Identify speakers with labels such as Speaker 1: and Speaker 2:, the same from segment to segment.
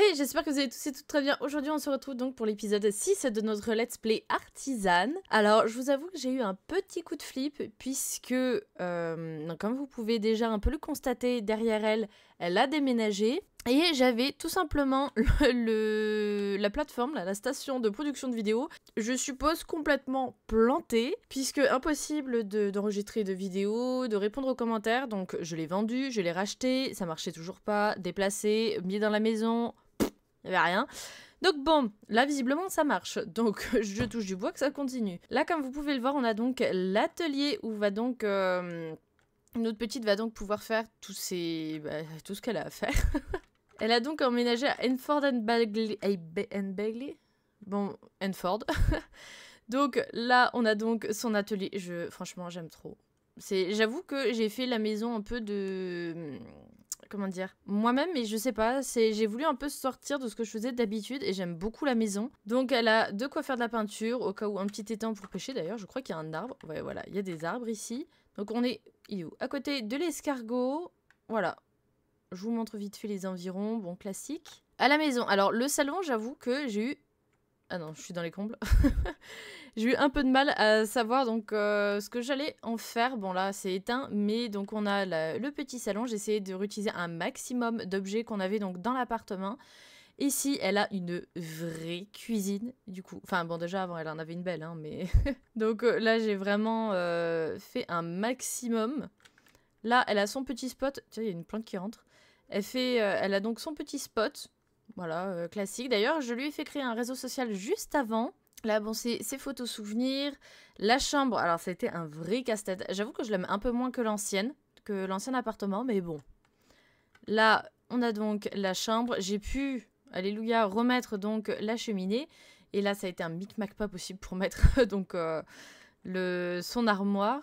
Speaker 1: Hey, j'espère que vous allez tous et toutes très bien. Aujourd'hui, on se retrouve donc pour l'épisode 6 de notre Let's Play artisan. Alors, je vous avoue que j'ai eu un petit coup de flip, puisque, euh, comme vous pouvez déjà un peu le constater, derrière elle, elle a déménagé. Et j'avais tout simplement le, la plateforme, la, station de production de vidéos, je suppose complètement plantée, puisque impossible d'enregistrer de, vidéos, de répondre aux commentaires, donc je l'ai vendu, je l'ai racheté, ça marchait toujours pas, déplacé, mis dans la maison, il n'y avait rien. Donc bon, là visiblement ça marche, donc je touche du bois que ça continue. Là comme vous pouvez le voir, on a donc l'atelier où va donc... Euh, notre petite va donc pouvoir faire tout, bah, tout ce qu'elle a à faire. Elle a donc emménagé à Enford and Bagley... Eh, bon, Enford. donc là, on a donc son atelier. Je, franchement, j'aime trop. C'est, j'avoue que j'ai fait la maison un peu de comment dire moi-même mais je sais pas c'est j'ai voulu un peu sortir de ce que je faisais d'habitude et j'aime beaucoup la maison donc elle a de quoi faire de la peinture au cas où un petit étang pour pêcher d'ailleurs je crois qu'il y a un arbre ouais voilà il y a des arbres ici donc on est, où à côté de l'escargot voilà je vous montre vite fait les environs bon classique à la maison alors le salon j'avoue que j'ai eu ah non je suis dans les combles J'ai eu un peu de mal à savoir donc euh, ce que j'allais en faire. Bon là c'est éteint, mais donc on a le petit salon. J'ai essayé de réutiliser un maximum d'objets qu'on avait donc dans l'appartement. Ici, elle a une vraie cuisine, du coup. Enfin, bon, déjà, avant, elle en avait une belle, hein, mais... donc euh, là, j'ai vraiment euh, fait un maximum. Là, elle a son petit spot. Tiens, il y a une plante qui rentre. Elle, fait, elle a donc son petit spot. Voilà, classique. D'ailleurs, je lui ai fait créer un réseau social juste avant. Là, bon, c'est photos souvenirs. La chambre, alors ça a été un vrai casse-tête. J'avoue que je l'aime un peu moins que l'ancienne, que l'ancien appartement, mais bon. Là, on a donc la chambre. J'ai pu, alléluia, remettre donc la cheminée. Et là, ça a été un micmac pas possible pour mettre donc euh, le, son armoire.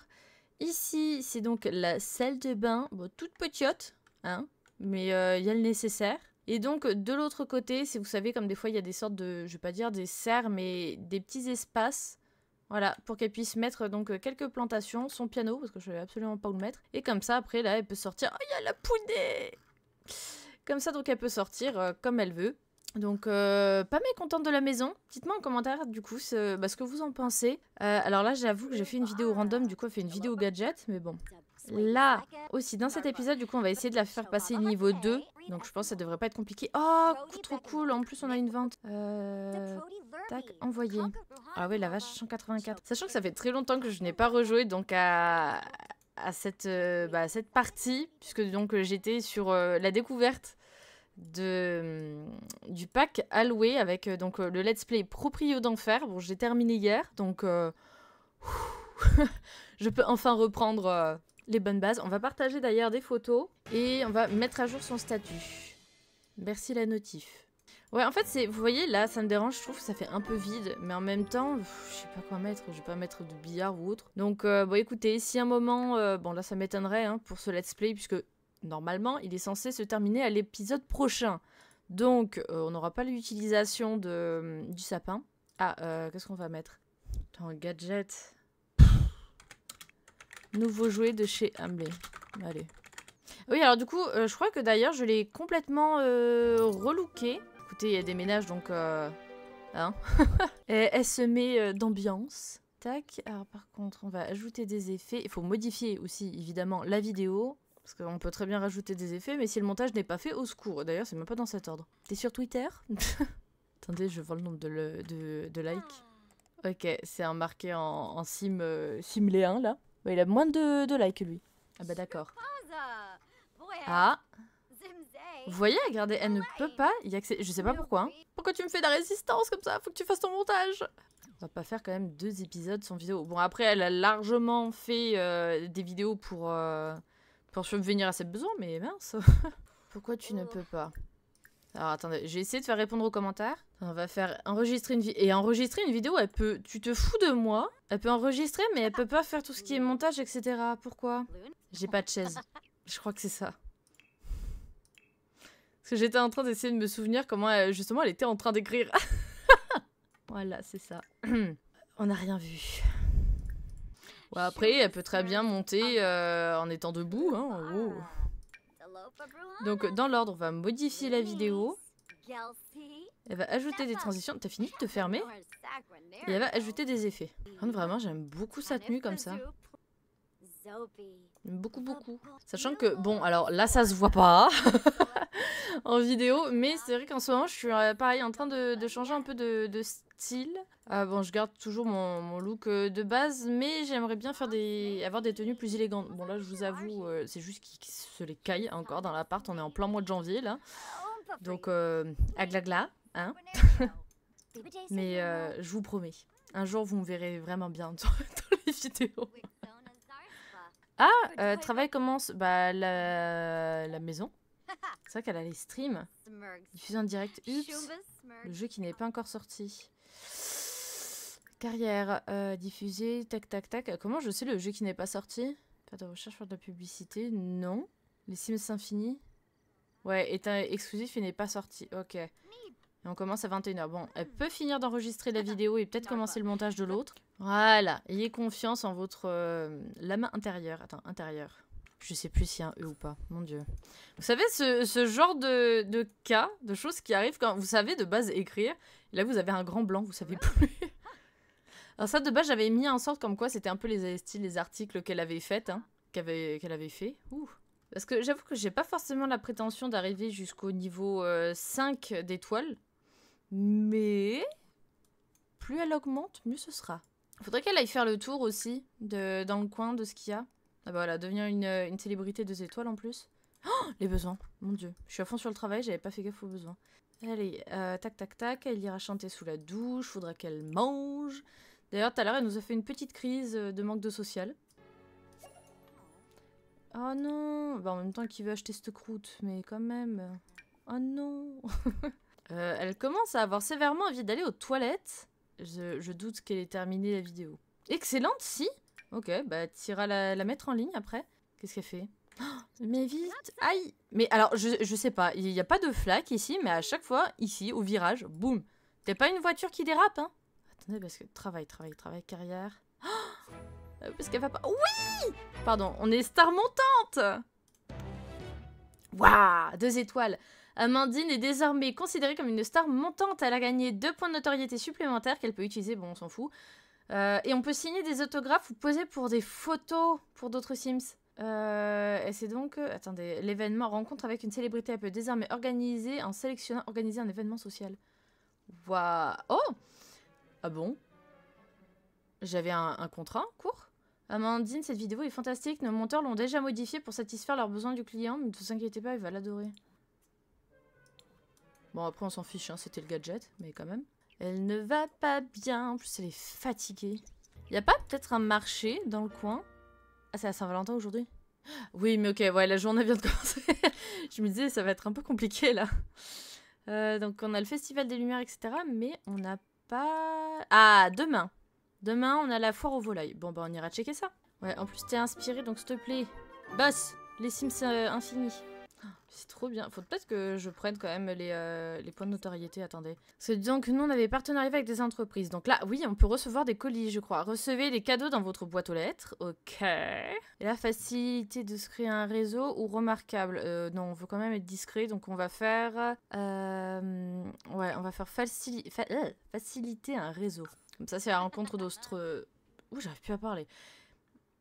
Speaker 1: Ici, c'est donc la salle de bain, toute petite, hein, mais euh, il y a le nécessaire. Et donc, de l'autre côté, si vous savez, comme des fois, il y a des sortes de, je vais pas dire des serres, mais des petits espaces. Voilà, pour qu'elle puisse mettre donc euh, quelques plantations, son piano, parce que je ne savais absolument pas où le mettre. Et comme ça, après, là, elle peut sortir. Oh, il y a la poudée Comme ça, donc, elle peut sortir euh, comme elle veut. Donc, euh, pas mécontente de la maison. Dites-moi en commentaire, du coup, ce, bah, que vous en pensez. alors là, j'avoue que j'ai fait une vidéo random, du coup, j'ai fait une vidéo gadget, mais bon. Là, aussi, dans cet épisode, du coup, on va essayer de la faire passer niveau 2. Donc je pense que ça devrait pas être compliqué. Oh, trop cool. En plus, on a une vente. Euh, tac, envoyé. Ah oui, la vache, 184. Sachant que ça fait très longtemps que je n'ai pas rejoué, donc à, à cette, euh, bah, cette partie, puisque donc j'étais sur euh, la découverte de, hum, du pack alloué avec donc le let's play proprio d'enfer. Bon, j'ai terminé hier, donc je peux enfin reprendre les bonnes bases. On va partager d'ailleurs des photos et on va mettre à jour son statut. Merci la notif. Ouais, en fait, c'est, vous voyez, là, ça me dérange, je trouve que ça fait un peu vide. Mais en même temps, je sais pas quoi mettre, je vais pas mettre de billard ou autre. Donc, euh, bon, écoutez, si un moment, euh, bon, là, ça m'étonnerait hein, pour ce let's play, puisque normalement, il est censé se terminer à l'épisode prochain. Donc, euh, on n'aura pas l'utilisation de, du sapin. Ah, qu'est-ce qu'on va mettre Dans gadget. Nouveau jouet de chez Amblé. Allez. Oui, alors du coup, euh, je crois que d'ailleurs, je l'ai complètement euh, relooké. Écoutez, il y a des ménages, donc... Euh, hein Elle se met d'ambiance. Tac. Alors par contre, on va ajouter des effets. Il faut modifier aussi, évidemment, la vidéo. Parce qu'on peut très bien rajouter des effets, mais si le montage n'est pas fait, au secours. D'ailleurs, c'est même pas dans cet ordre. T'es sur Twitter Attendez, je vois le nombre de, likes. Ok, c'est un marqué en, sim, simléen, là il a moins de, de likes, lui. Ah bah d'accord. Ah, ah. Vous voyez, regardez, elle ne peut pas y accéder. Je sais pas pourquoi. Hein. Pourquoi tu me fais de la résistance comme ça Faut que tu fasses ton montage on va pas faire quand même deux épisodes sans vidéo. Bon, après, elle a largement fait euh, des vidéos pour, euh, pour subvenir à ses besoins, mais mince. Pourquoi tu ne oh. peux pas alors attendez, j'ai essayé de faire répondre aux commentaires. On va faire enregistrer une vidéo. Et enregistrer une vidéo, elle peut... Tu te fous de moi Elle peut enregistrer, mais elle peut pas faire tout ce qui est montage, etc. Pourquoi J'ai pas de chaise. Je crois que c'est ça. Parce que j'étais en train d'essayer de me souvenir comment, euh, justement, elle était en train d'écrire. voilà, c'est ça. On n'a rien vu. après, elle peut très bien monter euh, en étant debout. Hein. Oh. Donc dans l'ordre, on va modifier la vidéo. Elle va ajouter des transitions. T'as fini de te fermer Et elle va ajouter des effets. vraiment, j'aime beaucoup sa tenue comme ça. Beaucoup, beaucoup. Sachant que, bon, alors là, ça se voit pas. en vidéo. Mais ah. c'est vrai qu'en ce moment, je suis euh, pareil en train de, changer un peu de, style. Ah bon, je garde toujours mon, look euh, de base, mais j'aimerais bien faire ah, des, avoir des tenues plus élégantes. Bon, là, je vous avoue, euh, c'est juste qu'ils se les caillent encore dans l'appart. On est en plein mois de janvier, là. Donc, gla, hein Mais je vous promets, un jour, vous me verrez vraiment bien dans, les vidéos. Ah, travail commence bah, la maison. C'est vrai qu'elle a les streams. Diffusion en direct. Ups. Le jeu qui n'est pas encore sorti. Carrière. Euh, diffusée. Tac, tac, tac. Comment je sais le jeu qui n'est pas sorti Faire de recherche pour de la publicité. Non. Les Sims Infini. Ouais, est exclusif et n'est pas sorti. Ok. on commence à 21h. Bon, elle peut finir d'enregistrer la vidéo et peut-être commencer le montage de l'autre. Voilà, ayez confiance en votre La euh, lame intérieure. Attends, intérieure. Je sais plus s'il y a un E ou pas. Mon dieu. Vous savez, ce, genre de, cas, de choses qui arrivent quand vous savez de base écrire. là, vous avez un grand blanc, vous savez plus. Alors ça, de base, j'avais mis en sorte comme quoi c'était un peu les styles, les articles qu'elle avait fait, hein, qu'elle avait, fait. Parce que j'avoue que j'ai pas forcément la prétention d'arriver jusqu'au niveau 5 euh, d'étoiles. Mais plus elle augmente, mieux ce sera. Faudrait qu'elle aille faire le tour aussi de, dans le coin de ce qu'il y a. Ah bah voilà, devenir euh, une, célébrité deux étoiles en plus. Oh, les besoins, mon dieu. Je suis à fond sur le travail, j'avais pas fait gaffe aux besoins. Allez, euh, tac tac tac, elle ira chanter sous la douche, faudra qu'elle mange. D'ailleurs, tout à l'heure, elle nous a fait une petite crise euh, de manque de social. Oh non Bah en même temps, qu'il veut acheter cette croûte Mais quand même... Oh non Elle commence à avoir sévèrement envie d'aller aux toilettes. Je, je doute qu'elle ait terminé la vidéo. Excellente, si Ok, bah tu la, la mettre en ligne après. Qu'est-ce qu'elle fait Mais vite Aïe Mais alors, je, sais pas, il n'y a pas de flaque ici, mais à chaque fois, ici, au virage, boum T'es pas une voiture qui dérape, hein Attendez, parce que travail, travail, travail, carrière... Euh, parce qu'elle va pas... Oui Pardon, on est star montante Waouh Deux étoiles Amandine est désormais considérée comme une star montante. Elle a gagné deux points de notoriété supplémentaires qu'elle peut utiliser, bon, on s'en fout. Euh, et on peut signer des autographes ou poser pour des photos pour d'autres Sims. Euh, et c'est donc, euh, attendez, l'événement rencontre avec une célébrité, elle peut désormais organiser en sélectionnant organiser un événement social. Waouh Oh Ah bon J'avais un, contrat court Amandine, cette vidéo est fantastique, nos monteurs l'ont déjà modifiée pour satisfaire leurs besoins du client, ne vous inquiétez pas, il va l'adorer. Bon, après on s'en fiche, hein, c'était le gadget, mais quand même. Elle ne va pas bien. En plus, elle est fatiguée. Y a pas peut-être un marché dans le coin Ah, c'est à Saint-Valentin aujourd'hui Oui, mais ok, ouais, la journée vient de commencer. Je me disais, ça va être un peu compliqué, là. Euh, donc, on a le Festival des Lumières, etc. Mais on n'a pas... Ah, demain Demain, on a la foire aux volailles. Bon, bah, on ira checker ça. Ouais, en plus, t'es inspiré, donc s'il te plaît, boss Les Sims euh, infinis c'est trop bien. Faut peut-être que je prenne quand même les, euh, points de notoriété. Attendez. C'est donc nous, on avait partenariat avec des entreprises. Donc là, oui, on peut recevoir des colis, je crois. Recevez des cadeaux dans votre boîte aux lettres. Ok. Et la facilité de se créer un réseau ou remarquable. Euh, non, on veut quand même être discret. Donc on va faire. Euh, ouais, on va faire faciliter un réseau. Comme ça, c'est la rencontre d'autres. Ouh, j'arrive plus à parler.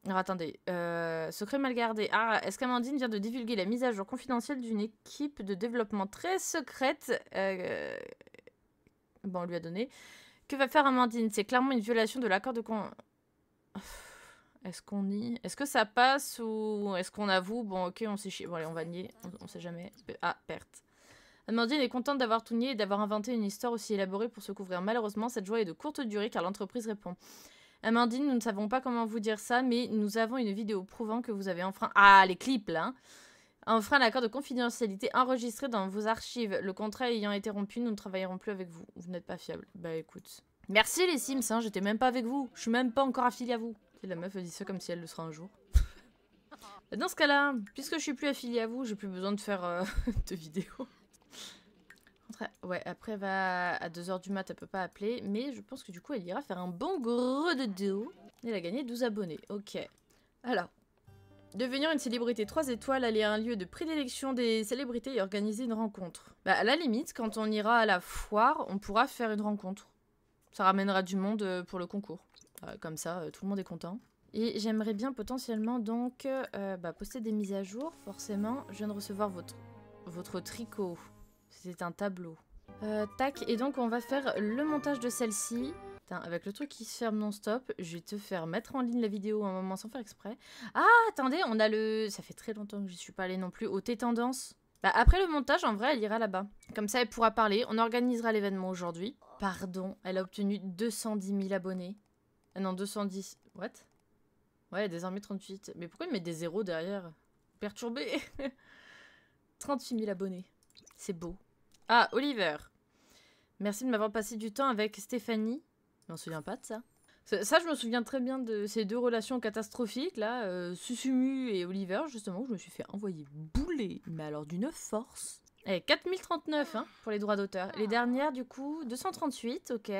Speaker 1: Alors attendez, euh, secret mal gardé. Ah, est-ce qu'Amandine vient de divulguer la mise à jour confidentielle d'une équipe de développement très secrète euh, Bon, on lui a donné. Que va faire Amandine C'est clairement une violation de l'accord de con... Est-ce qu'on y... Est-ce que ça passe ou est-ce qu'on avoue Bon, ok, on s'est chié. Bon, allez, on va nier. on sait jamais. Ah, perte. Amandine est contente d'avoir tout nié et d'avoir inventé une histoire aussi élaborée pour se couvrir. Malheureusement, cette joie est de courte durée car l'entreprise répond. Amandine, nous ne savons pas comment vous dire ça, mais nous avons une vidéo prouvant que vous avez enfreint... Ah, les clips, là hein. Enfreint l'accord de confidentialité enregistré dans vos archives. Le contrat ayant été rompu, nous ne travaillerons plus avec vous. Vous n'êtes pas fiable. Bah écoute. Merci les Sims, hein, j'étais même pas avec vous. Je suis même pas encore affiliée à vous. Et la meuf dit ça comme si elle le sera un jour. Bah, dans ce cas-là, puisque je suis plus affiliée à vous, j'ai plus besoin de faire euh, de vidéos. Ouais, après, va à 2h du mat, elle peut pas appeler. Mais je pense que du coup, elle ira faire un bon gros de dos. Elle a gagné 12 abonnés. Ok. Alors. Devenir une célébrité 3 étoiles, aller à un lieu de prédilection des célébrités et organiser une rencontre. Bah, à la limite, quand on ira à la foire, on pourra faire une rencontre. Ça ramènera du monde euh, pour le concours. Euh, comme ça, euh, tout le monde est content. Et j'aimerais bien potentiellement donc bah, poster des mises à jour, forcément. Je viens de recevoir votre, votre tricot. C'est un tableau. Euh, tac, et donc on va faire le montage de celle-ci. Avec le truc qui se ferme non-stop, je vais te faire mettre en ligne la vidéo un moment sans faire exprès. Ah, attendez, on a le... Ça fait très longtemps que je suis pas allée non plus. au T tendance. Bah, après le montage, en vrai, elle ira là-bas. Comme ça, elle pourra parler. On organisera l'événement aujourd'hui. Pardon, elle a obtenu 210 000 abonnés. Ah non, 210... What Ouais, désormais 38. Mais pourquoi il met des zéros derrière Perturbé 38 000 abonnés. C'est beau. Ah, Oliver. Merci de m'avoir passé du temps avec Stéphanie. Je m'en souviens pas de ça. Ça, je me souviens très bien de ces deux relations catastrophiques, là, euh, Susumu et Oliver, justement, où je me suis fait envoyer bouler, mais alors d'une force. Eh, 4039 hein, pour les droits d'auteur. Les dernières, du coup, 238, ok.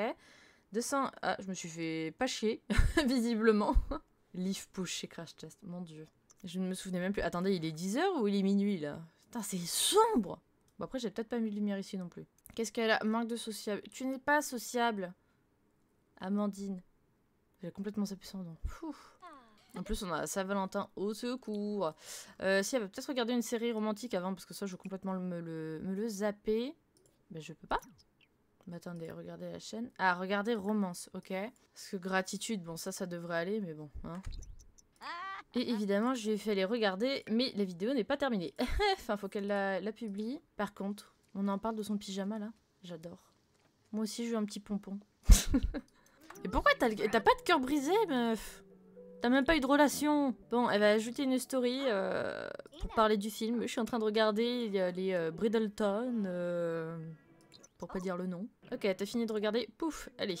Speaker 1: 200. Ah, je me suis fait pas chier, visiblement. Leaf push chez Crash Test, mon dieu. Je ne me souvenais même plus. Attendez, il est 10h ou il est minuit, là Putain, c'est sombre Bon, après, j'ai peut-être pas mis de lumière ici non plus. Qu'est-ce qu'elle a Manque de sociable. Tu n'es pas sociable. Amandine. J'ai complètement sapé son En plus, on a Saint-Valentin au secours. Euh, si, elle va peut-être regarder une série romantique avant, parce que ça, je veux complètement me le, me zapper. Mais je peux pas. Mais attendez, regardez la chaîne. Ah, regardez romance, ok. Parce que gratitude, bon, ça, ça devrait aller, mais bon. Hein. Et mhm. évidemment, j'ai fait aller regarder, mais la vidéo n'est pas terminée. enfin, faut qu'elle la, publie. Par contre, on en parle de son pyjama là. J'adore. Moi aussi, je j'ai un petit pompon. Et pourquoi t'as pas de cœur brisé, meuf T'as même pas eu de relation. Bon, elle va ajouter une story euh, pour parler du film. Je suis en train de regarder les, euh, Bridleton, Pourquoi euh, pour pas dire le nom. Ok, t'as fini de regarder. Pouf, allez.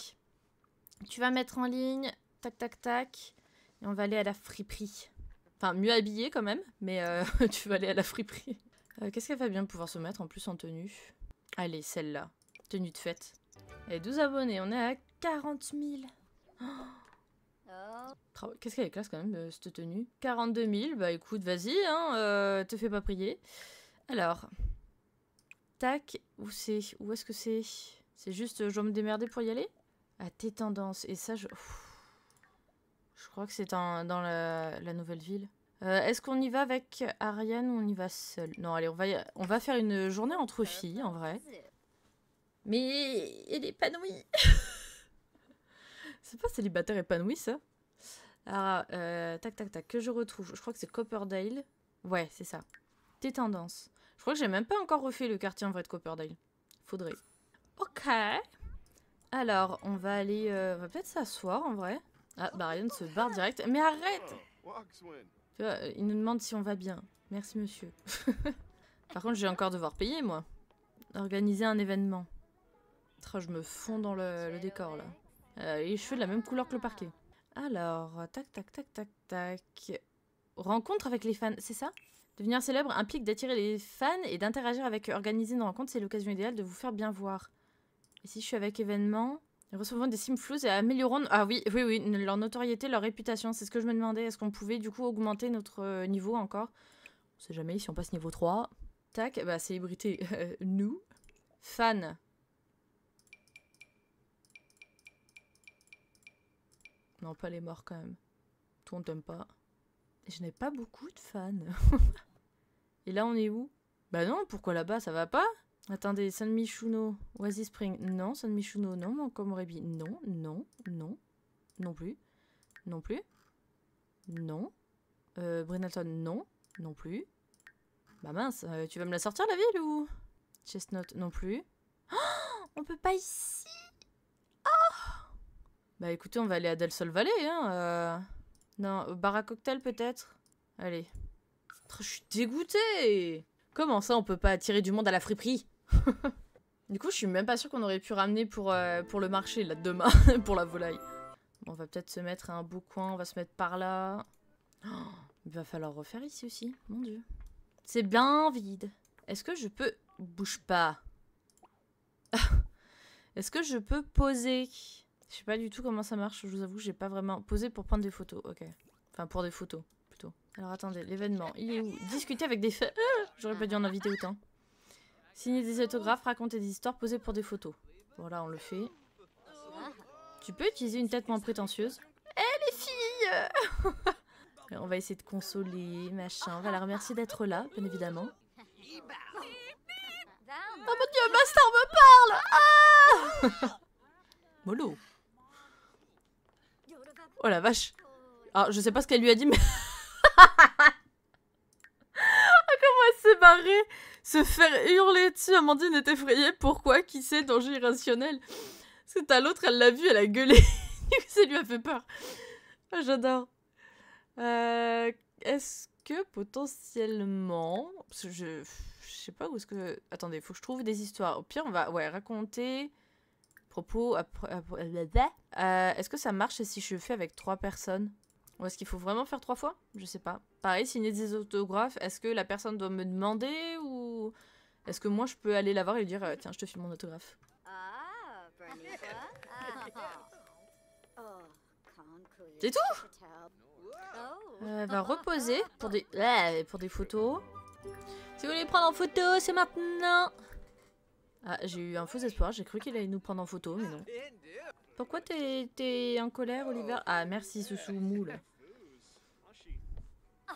Speaker 1: Tu vas mettre en ligne. Tac, tac, tac on va aller à la friperie. Enfin, mieux habillé quand même, mais euh, tu vas aller à la friperie. Euh, qu'est-ce qu'elle va bien pouvoir se mettre en plus en tenue Allez, celle-là. Tenue de fête. Et 12 abonnés, on est à 40 000. Qu'est-ce qu'elle est classe quand même, euh, cette tenue 42 000, bah écoute, vas-y, hein, te fais pas prier. Alors, tac, où c'est Où est-ce que c'est C'est juste, je dois me démerder pour y aller À ah, tes tendances, et ça, je... Je crois que c'est dans, dans la, nouvelle ville. Euh, est-ce qu'on y va avec Ariane ou on y va seul Non, allez, on va, on va faire une journée entre filles, en vrai. Mais elle est épanouie C'est pas célibataire épanoui, ça Alors, ah, euh, tac, tac, tac, que je retrouve. Je crois que c'est Copperdale. Ouais, c'est ça. Tes tendances. Je crois que j'ai même pas encore refait le quartier en vrai de Copperdale. Faudrait. Ok. Alors, on va aller... Euh, on va peut-être s'asseoir, en vrai. Ah, bah, Ryan se barre direct. Mais arrête Tu vois, euh, il nous demande si on va bien. Merci, monsieur. Par contre, j'ai encore devoir payer, moi. Organiser un événement. je me fonds dans le, décor, là. Et euh, les cheveux de la même couleur que le parquet. Alors, tac, tac, tac, tac, tac. Rencontre avec les fans, c'est ça Devenir célèbre implique d'attirer les fans et d'interagir avec Organiser une rencontre, c'est l'occasion idéale de vous faire bien voir. Et si je suis avec événement Recevant des sims et améliorant... Ah oui, oui, oui, leur notoriété, leur réputation, c'est ce que je me demandais. Est-ce qu'on pouvait du coup augmenter notre euh, niveau encore On sait jamais, si on passe niveau 3. Tac, bah célébrité, euh, nous. Fan. Non, pas les morts quand même. Tout on t'aime pas. Je n'ai pas beaucoup de fans. et là on est où Bah non, pourquoi là-bas, ça va pas Attendez, San Michuno, Oasis Spring, non. San Michuno, non. Komorebi, non, non, non. Non plus. Non plus. Non. Euh, non. Non plus. Bah mince, euh, tu vas me la sortir la ville ou Chestnut, non plus. Oh, on peut pas ici oh! Bah écoutez, on va aller à Del Sol Valley, hein. Euh. Non, bar à cocktail peut-être Allez. Oh, je suis dégoûtée Comment ça, on peut pas attirer du monde à la friperie du coup, je suis même pas sûre qu'on aurait pu ramener pour, euh, pour le marché, là, demain, pour la volaille. on va peut-être se mettre à un beau coin, on va se mettre par là. Oh, il va falloir refaire ici aussi, mon dieu. C'est bien vide. Est-ce que je peux... Bouge pas. Est-ce que je peux poser Je sais pas du tout comment ça marche, je vous avoue, j'ai pas vraiment... posé pour prendre des photos, ok. Enfin, pour des photos, plutôt. Alors attendez, l'événement, il est où Discuter avec des... Ah, j'aurais pas dû en inviter autant. Signer des autographes, raconter des histoires, poser pour des photos. Voilà, on le fait. Tu peux utiliser une tête moins prétentieuse. Eh, les filles On va essayer de consoler, machin. On va la remercier d'être là, bien évidemment. Oh mon dieu, Master me parle Ah Molo Oh la vache Ah, je sais pas ce qu'elle lui a dit, mais... Ah, comment elle s'est barrée se faire hurler dessus, Amandine est effrayée. Pourquoi Qui sait Danger irrationnel. C'est à l'autre, elle l'a vu, elle a gueulé. Ça lui a fait peur. Ah, j'adore. Euh, est-ce que potentiellement. je. Je sais pas où est-ce que. Attendez, faut que je trouve des histoires. Au pire, on va ouais, raconter propos. Euh, est-ce que ça marche si je fais avec trois personnes ou est-ce qu'il faut vraiment faire trois fois Je sais pas. Pareil, signer des autographes, est-ce que la personne doit me demander ou est-ce que moi je peux aller la voir et lui dire euh, tiens je te file mon autographe C'est tout euh, va reposer pour des, pour des photos. Si vous voulez prendre en photo, c'est maintenant Ah, j'ai eu un faux espoir, j'ai cru qu'il allait nous prendre en photo, mais non. Pourquoi t'es en colère, Oliver Ah, merci, sous Moule.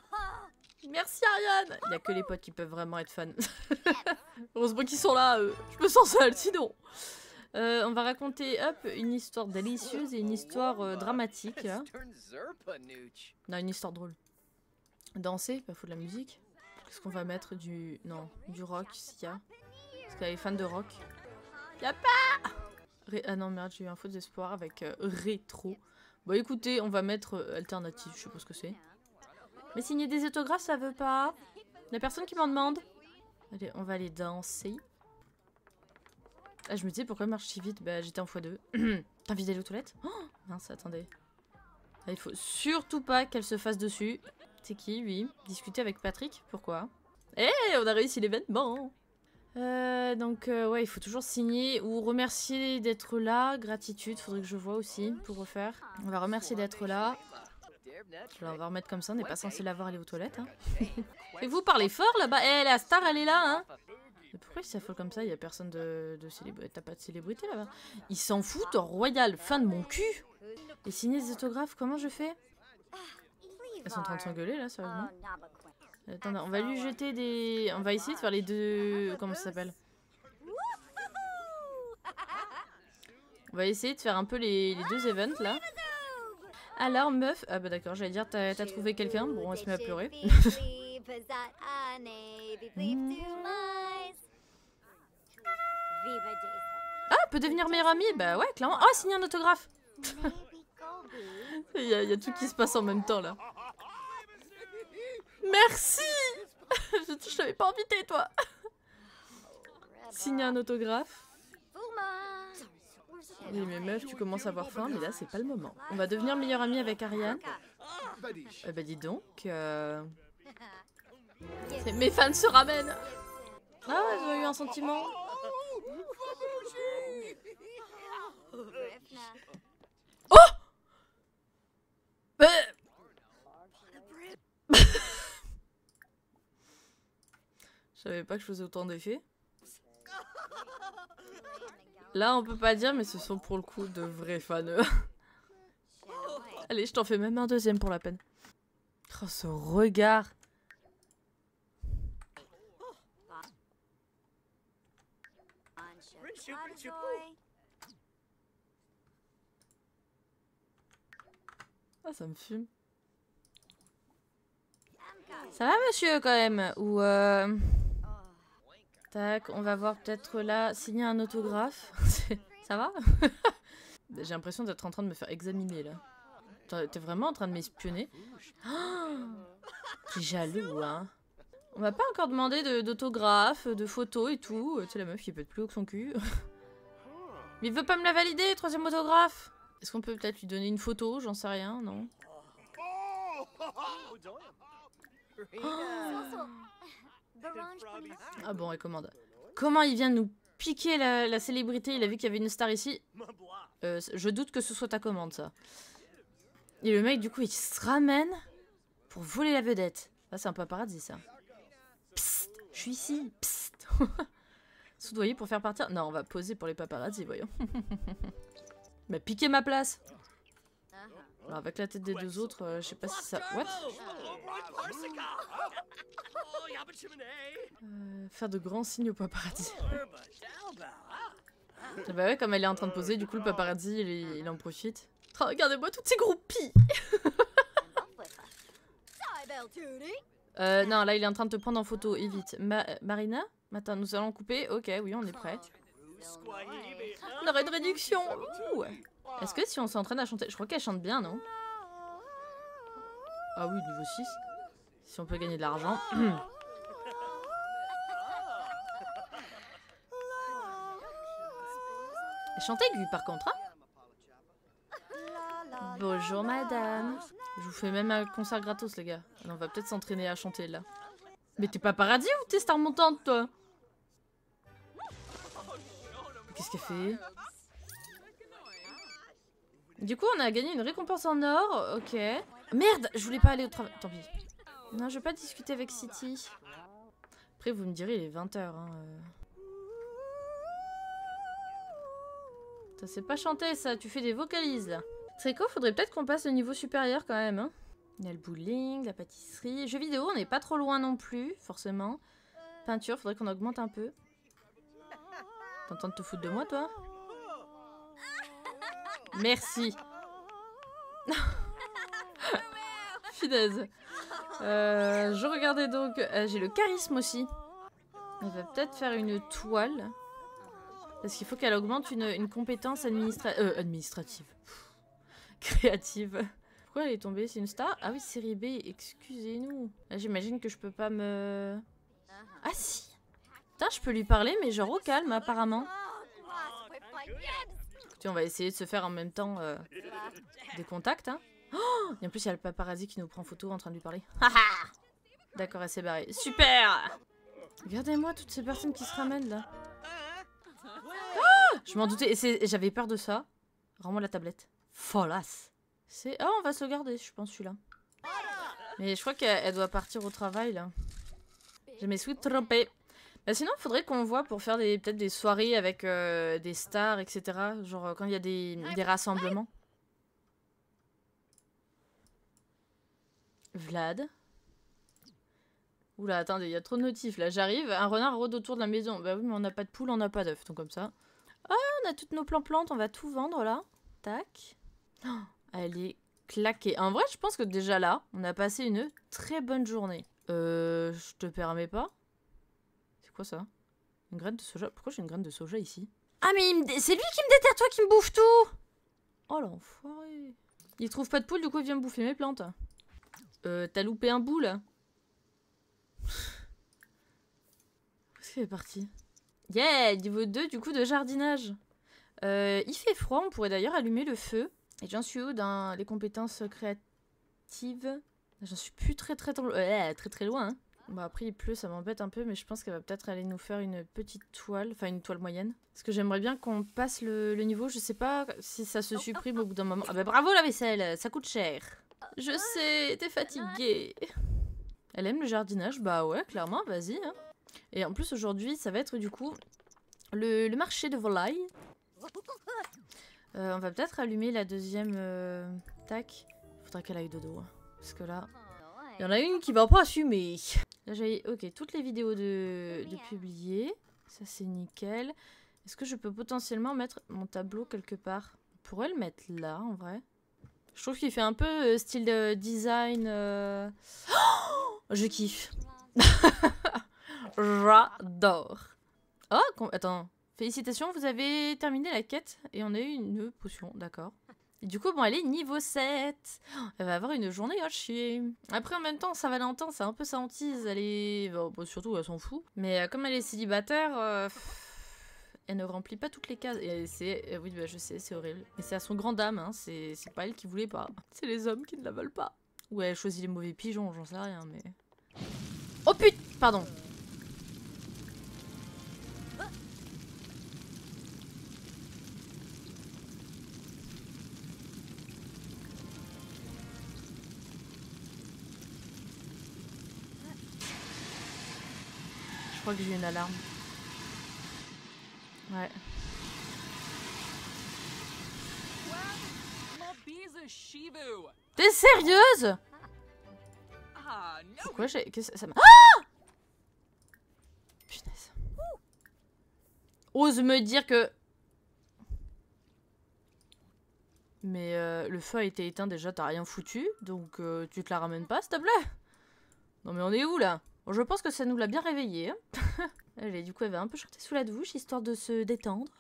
Speaker 1: Merci, Ariane Il a que les potes qui peuvent vraiment être fans. Heureusement qu'ils sont là, Je me sens seule, sinon euh, on va raconter hop, une histoire délicieuse et une histoire euh, dramatique. Là. Non, une histoire drôle. Danser, pas faut de la musique. Qu'est-ce qu'on va mettre du. Non, du rock s'il y a. Parce qu'il y a les fans de rock. a pas ah non, merde, j'ai eu un faux espoir avec euh, rétro. Bon, écoutez, on va mettre euh, alternative, je sais pas ce que c'est. Mais signer des autographes, ça veut pas. La personne qui m'en demande. Allez, on va aller danser. Ah, je me disais pourquoi marche si vite Bah, j'étais en x2. T'as envie d'aller aux toilettes Oh Mince, attendez. Ah, il faut surtout pas qu'elle se fasse dessus. C'est qui, lui Discuter avec Patrick Pourquoi Eh, on a réussi l'événement euh, donc euh, ouais, il faut toujours signer ou remercier d'être là. Gratitude, faudrait que je vois aussi pour refaire. On va remercier d'être là. on va remettre comme ça, on n'est pas censé l'avoir aller aux toilettes. Hein. Et vous parlez fort là-bas Eh, la star, elle est là, hein Mais pourquoi il s'affole comme ça Il y a personne de, célébrité. T'as pas de célébrité là-bas Ils s'en foutent, royal, fin de mon cul Et signer des autographes, comment je fais Elles sont en train de s'engueuler là, sérieusement Attends, on va lui jeter des... On va essayer de faire les deux... Comment ça s'appelle On va essayer de faire un peu les, deux events, là. Alors, meuf... Ah bah d'accord, j'allais dire, t'as trouvé quelqu'un Bon, on se met à pleurer. Hmm. ah, peut devenir meilleure amie Bah ouais, clairement. oh, signer un autographe Il y a tout qui se passe en même temps, là. Merci Je, je t'avais pas invité, toi Signer un autographe. Oui, mais meuf, tu commences à avoir faim, mais là, c'est pas le moment. On va devenir meilleure amie avec Ariane. Eh ben, dis donc... Euh, mes fans se ramènent Ah, j'ai eu un sentiment Je savais pas que je faisais autant d'effets. Là, on peut pas dire, mais ce sont pour le coup de vrais fans. Allez, je t'en fais même un deuxième pour la peine. Oh, ce regard Ah, ça me fume. Ça va, monsieur, quand même Ou... Euh... Tac, on va voir peut-être là signer un autographe. Ça va J'ai l'impression d'être en train de me faire examiner là. T'es vraiment en train de m'espionner oh T'es jaloux, hein On va pas encore demander d'autographe, de, photo photos et tout. Euh, tu sais, la meuf qui peut être plus haut que son cul. Mais il veut pas me la valider, troisième autographe Est-ce qu'on peut peut-être lui donner une photo J'en sais rien, non oh! Oh! Ah bon, elle commande. Comment il vient nous piquer la, célébrité Il a vu qu'il y avait une star ici. Euh, je doute que ce soit ta commande, ça. Et le mec, du coup, il se ramène pour voler la vedette. Ah, c'est un paparazzi, ça. Psst, je suis ici. Psst. Soudoyer pour faire partir. Non, on va poser pour les paparazzi, voyons. Mais piquer ma place. Ah. Alors bah, avec la tête des deux autres, euh, je sais pas si ça... What oh, euh, Faire de grands signes au paparazzi. Oh, bah, bah. Ah bah ouais, comme elle est en train de poser, du coup le paparazzi, il, en profite. Regardez-moi toutes ces groupies Euh, non, là il est en train de te prendre en photo, évite. Euh, Marina Attends, nous allons couper. Ok, oui, on est prêt. Ah, on aurait une réduction est-ce que si on s'entraîne à chanter... Je crois qu'elle chante bien, non Ah oui, niveau 6. Si on peut gagner de l'argent. chante lui par contre, hein. Bonjour madame. Je vous fais même un concert gratos les gars. on va peut-être s'entraîner à chanter là. Mais t'es pas paradis ou t'es star montante toi Qu'est-ce qu'elle fait du coup, on a gagné une récompense en or. Ok. Merde, je voulais pas aller au travail. Tant pis. Non, je vais pas discuter avec City. Après, vous me direz, il est 20h. Hein. Euh. Ça c'est pas chanter ça, tu fais des vocalises là. Trico, faudrait peut-être qu'on passe au niveau supérieur quand même. Hein. Il y a le bowling, la pâtisserie. Jeux vidéo, on n'est pas trop loin non plus, forcément. Peinture, faudrait qu'on augmente un peu. T'entends de te foutre de moi, toi Merci. Fidaise. Euh, je regardais donc... Euh, j'ai le charisme aussi. On va peut-être faire une toile. Parce qu'il faut qu'elle augmente une, compétence euh, administrative. Créative. Pourquoi elle est tombée C'est une star Ah oui, série B, excusez-nous. Ah, j'imagine que je peux pas me... Ah si Putain, je peux lui parler, mais genre au calme, apparemment. Oh, on va essayer de se faire en même temps euh, des contacts. Hein. Oh, et en plus, il y a le paparazzi qui nous prend photo en train de lui parler. D'accord, elle s'est barrée. Super Regardez-moi toutes ces personnes qui se ramènent là. Oh, je m'en doutais. J'avais peur de ça. Rends-moi la tablette. Folasse. C'est... Ah, on va se garder, je pense, celui-là. Mais je crois qu'elle doit partir au travail, là. Je me suis trompée. Bah, sinon, il faudrait qu'on voit pour faire peut-être des soirées avec euh, des stars, etc. Genre euh, quand il y a des, ah, rassemblements. Vlad. Oula, attendez, il y a trop de notifs là. J'arrive, un renard rôde autour de la maison. Bah oui, mais on n'a pas de poule, on n'a pas d'œuf, donc comme ça. Ah, on a toutes nos plans plantes, on va tout vendre là. Tac. Oh, elle est claquée. En vrai, je pense que déjà là, on a passé une très bonne journée. Euh, je te permets pas ça Une graine de soja Pourquoi j'ai une graine de soja ici Ah mais c'est lui qui me déterre, toi qui me bouffe tout Oh l'enfoiré Il trouve pas de poule, du coup il vient me bouffer mes plantes. Euh, t'as loupé un bout là Où est-ce qu'il est parti Yeah Niveau 2 du coup de jardinage. Euh, il fait froid, on pourrait d'ailleurs allumer le feu. Et j'en suis où dans les compétences créatives. J'en suis plus très très, euh, très très, loin. Hein. Bon bah, après il pleut, ça m'embête un peu, mais je pense qu'elle va peut-être aller nous faire une petite toile, enfin une toile moyenne. Parce que j'aimerais bien qu'on passe le, niveau, je sais pas si ça se supprime au bout d'un moment. Ah bah bravo la vaisselle, ça coûte cher. Je sais, t'es fatiguée. Elle aime le jardinage, bah ouais, clairement, vas-y. Hein. Et en plus aujourd'hui, ça va être du coup le, marché de volaille. Euh, on va peut-être allumer la deuxième... Euh, tac. Faudra qu'elle aille dodo, hein. parce que là... Il y en a une qui va pas assumer j'ai ok, toutes les vidéos de, de hein. publiées. Ça, c'est nickel. Est-ce que je peux potentiellement mettre mon tableau quelque part On pourrait le mettre là, en vrai. Je trouve qu'il fait un peu euh, style design... Euh. je kiffe. J'adore. Oh, attends. Félicitations, vous avez terminé la quête et on a eu une potion, d'accord du coup, bon, elle est niveau 7. Elle va avoir une journée à chier. Après, en même temps, Saint-Valentin, c'est un peu sa hantise. Elle est... Bon, surtout, elle s'en fout. Mais euh, comme elle est célibataire... Euh, elle ne remplit pas toutes les cases. Et c'est... Eh oui, bah, je sais, c'est horrible. Mais c'est à son grand dame, hein. C'est pas elle qui voulait pas. C'est les hommes qui ne la veulent pas. Ou elle choisit les mauvais pigeons, j'en sais rien, mais... Oh putain Pardon que j'ai une alarme. Ouais. T'es sérieuse Pourquoi j'ai... Qu'est-ce que ça m'a... Ah Punaise. Ose me dire que... Mais euh, le feu a été éteint déjà, t'as rien foutu, donc euh, tu te la ramènes pas, s'il te plaît Non mais on est où, là je pense que ça nous l'a bien réveillée. Hein. Allez, du coup, elle va un peu chanter sous la douche, histoire de se détendre.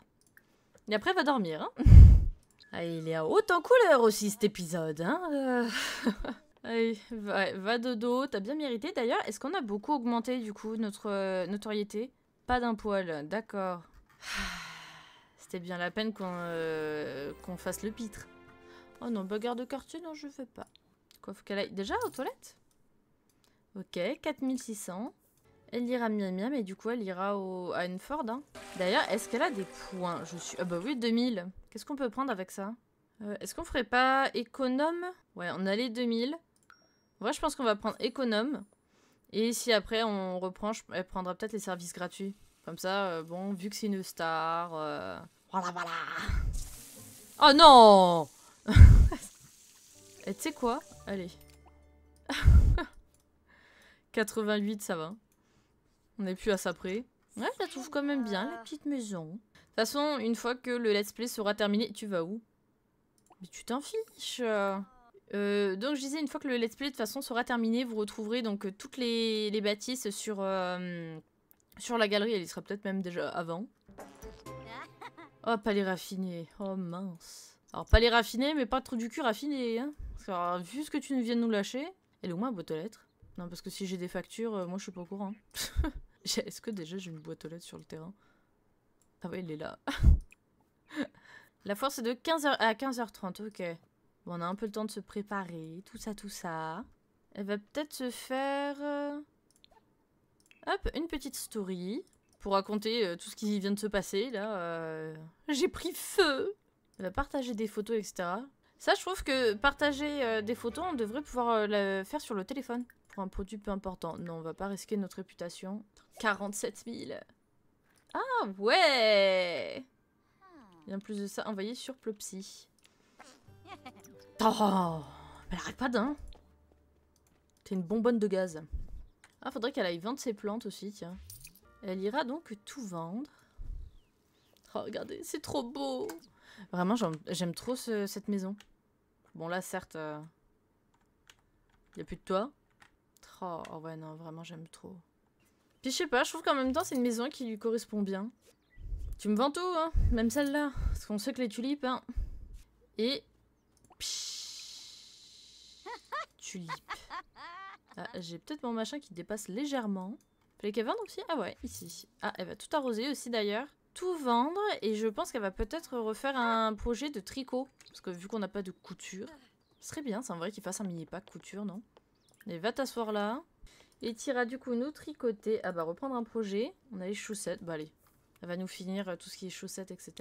Speaker 1: Et après, elle va dormir. Hein. ah, il est à haute en couleur aussi, cet épisode. Hein euh. va, de dodo, t'as bien mérité. D'ailleurs, est-ce qu'on a beaucoup augmenté, du coup, notre euh, notoriété Pas d'un poil, d'accord. C'était bien la peine qu'on euh, qu'on fasse le pitre. Oh non, bagarre de quartier, non, je veux pas. Quoi, qu'elle aille déjà aux toilettes Ok, 4600. Elle ira miam miam et du coup elle ira au... à une Ford. Hein. D'ailleurs, est-ce qu'elle a des points Je suis... Ah bah oui, 2000. Qu'est-ce qu'on peut prendre avec ça euh, Est-ce qu'on ferait pas économe Ouais, on a les 2000. ouais, je pense qu'on va prendre économe. Et si après on reprend, elle prendra peut-être les services gratuits. Comme ça, euh, bon, vu que c'est une star... Euh, voilà, voilà Oh non Et tu sais quoi Allez. 88, ça va. On n'est plus à ça près. Ouais, je la trouve quand même bien, la ah. petite maison. De toute façon, une fois que le let's play sera terminé, tu vas où Mais tu t'en fiches euh, donc je disais, une fois que le let's play de toute façon sera terminé, vous retrouverez donc euh, toutes les, les bâtisses sur, euh, sur la galerie, elle y sera peut-être même déjà avant. Oh, les raffiné, oh mince. Alors les raffiné, mais pas trop du cul raffiné, hein. Parce que, vu ce que tu viens de nous lâcher, elle est au moins boîte aux lettres. Non, parce que si j'ai des factures, euh, moi je suis pas au courant. Est-ce que déjà j'ai une boîte aux lettres sur le terrain Ah ouais, il est là. La force c'est de 15h à 15h30, ok. Bon, on a un peu le temps de se préparer, tout ça, tout ça. Elle va peut-être se faire... Euh, hop, une petite story pour raconter euh, tout ce qui vient de se passer, là. J'ai pris feu Elle va partager des photos, etc. Ça, je trouve que partager euh, des photos, on devrait pouvoir euh, le faire sur le téléphone. Pour un produit peu important. Non, on va pas risquer notre réputation. 47 000. Ah ouais En plus de ça, envoyé sur Plopsy. Oh Elle arrête pas d'un hein. T'es une bonbonne de gaz. Ah, faudrait qu'elle aille vendre ses plantes aussi, tiens. Elle ira donc tout vendre. Oh, regardez, c'est trop beau Vraiment, j'aime trop cette maison. Bon, là, certes, euh, il n'y a plus de toit. Oh, ouais, non, vraiment, j'aime trop. Puis je sais pas, je trouve qu'en même temps, c'est une maison qui lui correspond bien. Tu me vends tout, hein, Même celle-là. Parce qu'on sait que les tulipes, hein. Et... Tulipes. Ah, j'ai peut-être mon machin qui dépasse légèrement. Fallait qu'elle vende aussi Ah ouais, ici. Ah, elle va tout arroser aussi d'ailleurs tout vendre et je pense qu'elle va peut-être refaire un projet de tricot. Parce que vu qu'on n'a pas de couture, ce serait bien, c'est vrai qu'il fasse un mini-pack couture, non Et va t'asseoir là. Et tira du coup nous tricoter. Ah bah reprendre un projet. On a les chaussettes. Bah allez. Elle va nous finir euh, tout ce qui est chaussettes, etc.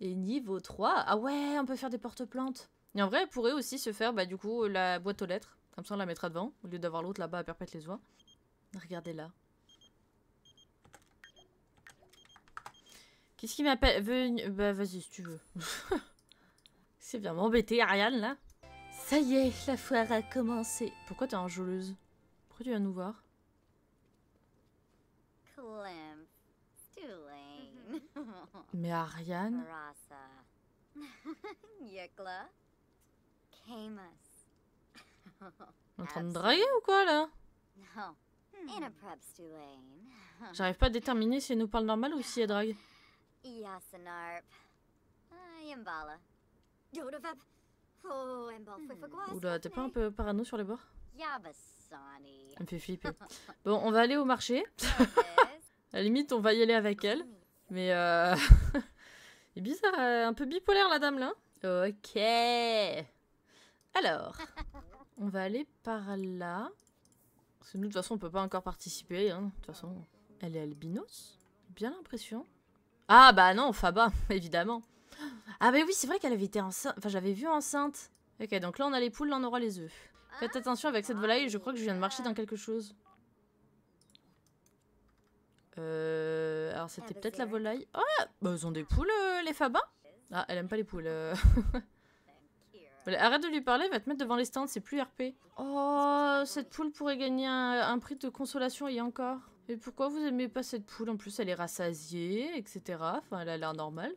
Speaker 1: Et niveau 3. Ah ouais, on peut faire des porte-plantes. Et en vrai, elle pourrait aussi se faire bah du coup la boîte aux lettres. Comme ça on la mettra devant, au lieu d'avoir l'autre là-bas à perpète les oies. Regardez là. Qu'est-ce qui m'appelle bah, vas-y si tu veux. C'est bien m'embêter Ariane là. Ça y est, la foire a commencé. Pourquoi t'es enjôleuse Pourquoi tu viens nous voir Mais Ariane en train de draguer ou quoi là hmm. J'arrive pas à déterminer si elle nous parle normal ou si elle drague. Oh, hmm. Oula, t'es pas un peu parano sur les bords Elle me fait flipper. Bon, on va aller au marché. à la limite, on va y aller avec elle. Mais euh... C'est bizarre, euh, un peu bipolaire la dame là. Ok. Alors, on va aller par là. Parce que nous, de toute façon, on peut pas encore participer. Hein. De toute façon, elle est albinos. Bien l'impression. Ah bah non, Faba, évidemment. Ah bah oui, c'est vrai qu'elle avait été enceinte. Enfin, j'avais vu enceinte. Ok, donc là on a les poules, là on aura les œufs. Faites attention avec cette volaille, je crois que je viens de marcher dans quelque chose. Euh, alors c'était ah, bah, peut-être la volaille. Oh, bah ils ont des poules, euh, les Fabas Ah, elle aime pas les poules. Euh. Arrête de lui parler, va te mettre devant les stands, c'est plus RP. Oh, cette poule pourrait gagner un, un prix de consolation et encore. Et pourquoi vous aimez pas cette poule En plus, elle est rassasiée, etc. Enfin, elle a l'air normale.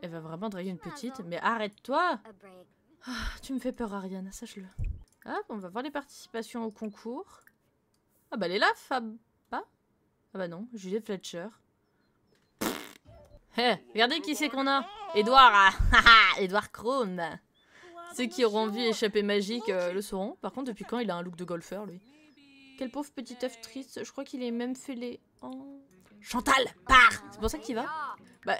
Speaker 1: Elle va vraiment draguer une petite. Mais arrête-toi ah, Tu me fais peur, Ariane, sache-le. Hop, on va voir les participations au concours. Ah bah, elle est là, Fab... Pas Ah bah non, Juliette Fletcher. Hé, eh, regardez qui c'est qu'on a Edouard Edouard ah, ah, Chrome Ceux qui auront envie échapper magique euh, le sauront. Par contre, depuis quand il a un look de golfeur, lui quel pauvre petit œuf triste. Je crois qu'il est même fêlé. Oh. Chantal, oh, pars oh, C'est pour ça qu'il va Bah...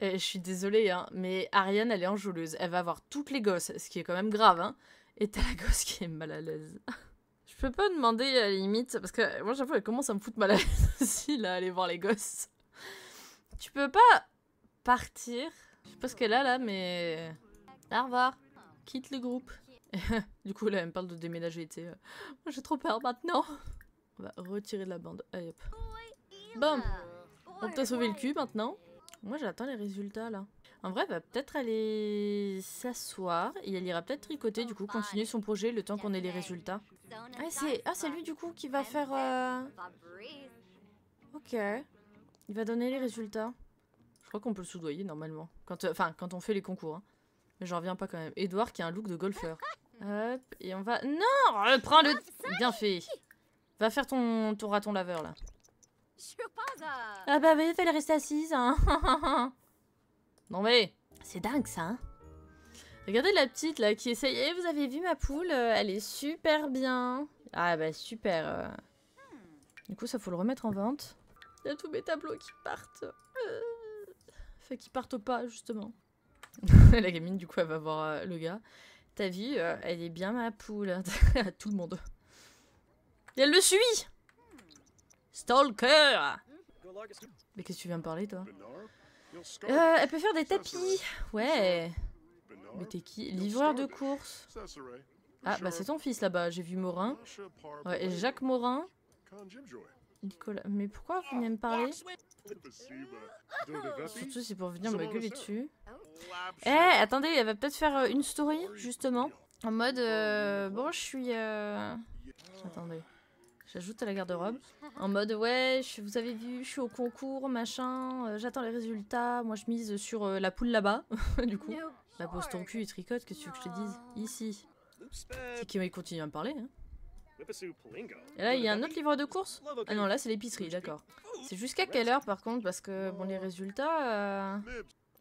Speaker 1: Eh, je suis désolée, hein, mais Ariane, elle est enjouleuse. Elle va voir toutes les gosses, ce qui est quand même grave. Hein. Et t'as la gosse qui est mal à l'aise. je peux pas demander, à la limite, parce que moi, j'avoue, elle commence à me foutre mal à l'aise aussi, là, aller voir les gosses. Tu peux pas partir Je sais pas ce qu'elle a, là, mais... Au revoir. Quitte le groupe. du coup, là, elle me parle de déménager, tu sais. Euh, j'ai trop peur maintenant. On va retirer de la bande. Allez, hop. Bam On peut sauver le cul maintenant. Moi, j'attends les résultats, là. En vrai, elle va peut-être aller s'asseoir et elle ira peut-être tricoter, du coup, continuer son projet le temps qu'on ait les résultats. Ah, c'est ah, lui, du coup, qui va faire... Euh, ok. Il va donner les résultats. Je crois qu'on peut le soudoyer, normalement. Quand, Enfin, quand on fait les concours. Hein. Mais j'en reviens pas quand même. Edouard qui a un look de golfeur. Hop, et on va... Non oh, Prends le... Bien fait. Va faire ton, ton raton laveur, là. Ah bah, elle fallait rester assise, hein. non mais... C'est dingue, ça, hein. Regardez la petite, là, qui essaye... Eh, vous avez vu ma poule euh, Elle est super bien. Ah bah, super. Euh. Du coup, ça faut le remettre en vente. Il y a tous mes tableaux qui partent. Euh, fait qu'ils partent pas, justement. la gamine, du coup, elle va voir le gars. T'as euh, vu, elle est bien ma poule. Tout le monde. Et elle le suit Stalker Mais qu'est-ce que tu viens me parler, toi euh, Elle peut faire des tapis. Ouais. Mais t'es qui Livreur de course. Ah, bah c'est ton fils là-bas. J'ai vu Morin. Ouais, et Jacques Morin. Nicolas, mais pourquoi vous venez me parler Surtout c'est pour venir me gueuler dessus. Eh, attendez, elle va peut-être faire euh, une story, justement. En mode, euh, bon, je suis... Euh, attendez, j'ajoute à la garde-robe. En mode, ouais, vous avez vu, je suis au concours, machin, j'attends les résultats. Moi, je mise sur la poule là-bas, du coup. La pose ton cul et tricote, que tu veux que je te dise Ici. C'est qu'il continue à me parler, hein et là, il y a un autre livre de course Ah non, là, c'est l'épicerie, d'accord. C'est jusqu'à quelle heure, par contre Parce que, bon, les résultats...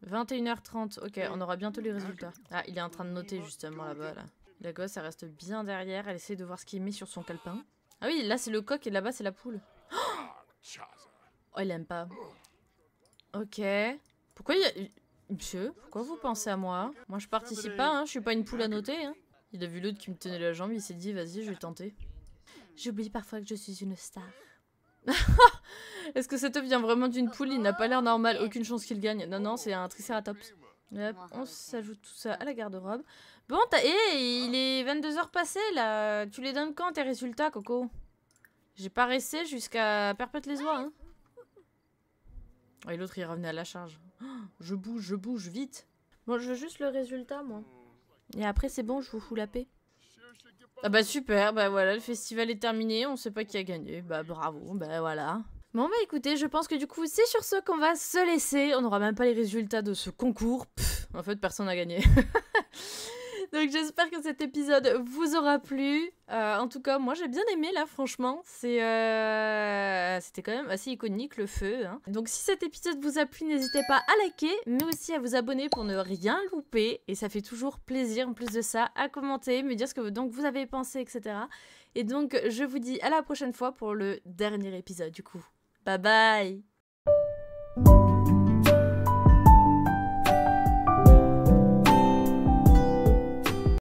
Speaker 1: 21h30, euh, ok, on aura bientôt les résultats. Ah, il est en train de noter, justement, là-bas, là. La gosse, elle reste bien derrière, elle essaie de voir ce qu'il met sur son calepin. Ah oui, là, c'est le coq et là-bas, c'est la poule. Oh, il aime pas. Ok. Pourquoi il Monsieur, pourquoi vous pensez à moi Moi, je participe pas, hein, je suis pas une poule à noter, hein. Il a vu l'autre qui me tenait la jambe, il s'est dit, vas-y, je vais tenter. J'oublie parfois que je suis une star. Est-ce que cet top vient vraiment d'une poule Il n'a pas l'air normal, aucune chance qu'il gagne. Non, non, c'est un triceratops. on s'ajoute tout ça à la garde-robe. Bon, t'as... Hé, il est 22h passé, là Tu les donnes quand, tes résultats, Coco J'ai pas resté jusqu'à perpète les oies, hein Et l'autre, il revenait à la charge. je bouge, je bouge, vite Moi, je veux juste le résultat, moi. Et après, c'est bon, je vous fous la paix. Ah bah super, bah voilà, le festival est terminé, on sait pas qui a gagné. Bah bravo, bah voilà. Bon bah écoutez, je pense que du coup c'est sur ce qu'on va se laisser. On n'aura même pas les résultats de ce concours. en fait, personne n'a gagné. Donc j'espère que cet épisode vous aura plu. Euh, en tout cas, moi j'ai bien aimé là, franchement. Euh, c'était quand même assez iconique le feu. Hein. Donc si cet épisode vous a plu, n'hésitez pas à liker, mais aussi à vous abonner pour ne rien louper. Et ça fait toujours plaisir en plus de ça, à commenter, me dire ce que donc, vous avez pensé, etc. Et donc je vous dis à la prochaine fois pour le dernier épisode du coup. Bye bye